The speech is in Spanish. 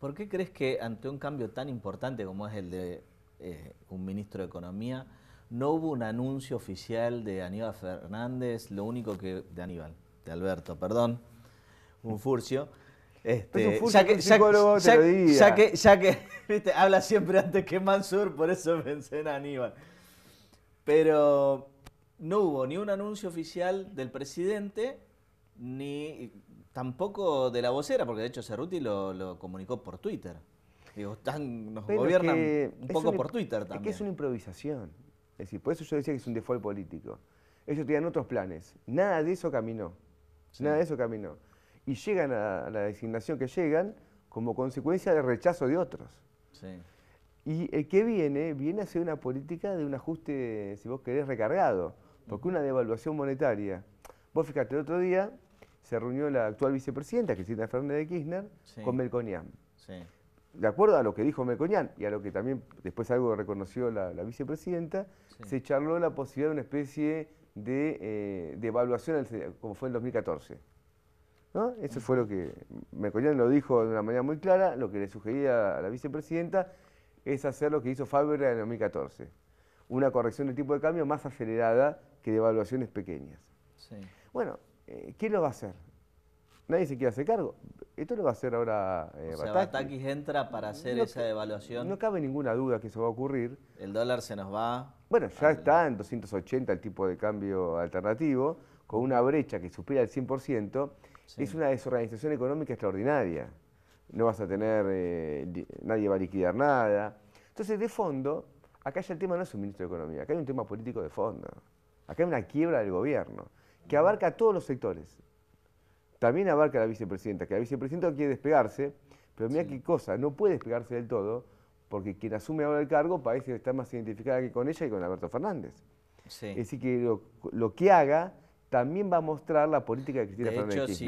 ¿Por qué crees que ante un cambio tan importante como es el de eh, un ministro de Economía, no hubo un anuncio oficial de Aníbal Fernández, lo único que. de Aníbal, de Alberto, perdón, un furcio. Este, ya que, ya, que, ya que habla siempre antes que Mansur, por eso pensé en Aníbal. Pero no hubo ni un anuncio oficial del presidente ni tampoco de la vocera, porque de hecho Cerruti lo, comunicó por Twitter. Digo, nos gobiernan un poco por Twitter también. Es que es una improvisación. Es decir, por eso yo decía que es un default político. Ellos tenían otros planes. Nada de eso caminó. Nada de eso caminó. Y llegan a la designación que llegan como consecuencia del rechazo de otros. Y el que viene, viene a ser una política de un ajuste, si vos querés, recargado. Porque una devaluación monetaria. Vos fíjate, el otro día se reunió la actual vicepresidenta, Cristina Fernández de Kirchner, con Melconian. De acuerdo a lo que dijo Melconian y a lo que también después algo reconoció la, vicepresidenta, se charló la posibilidad de una especie de, eh, evaluación, como fue en 2014. Eso fue lo que Melconian lo dijo de una manera muy clara, lo que le sugería a la vicepresidenta es hacer lo que hizo Faber en 2014, una corrección del tipo de cambio más acelerada que de evaluaciones pequeñas. Bueno, eh, ¿quién lo va a hacer? Nadie se quiere hacer cargo. Esto lo va a hacer ahora eh, o sea, Batakis. entra para hacer esa evaluación. No cabe ninguna duda que eso va a ocurrir. El dólar se nos va. Bueno, ya está en 280 el tipo de cambio alternativo, con una brecha que supera el 100%. Es una desorganización económica extraordinaria. No vas a tener, eh, nadie va a liquidar nada. Entonces, de fondo, acá ya el tema no es un ministro de Economía, acá hay un tema político de fondo. Acá hay una quiebra del gobierno que abarca a todos los sectores. También abarca a la vicepresidenta, que la vicepresidenta quiere despegarse, pero mira qué cosa, no puede despegarse del todo, porque quien asume ahora el cargo parece está más identificada que con ella y con Alberto Fernández. Es decir, que lo, que haga también va a mostrar la política de Cristina Fernández.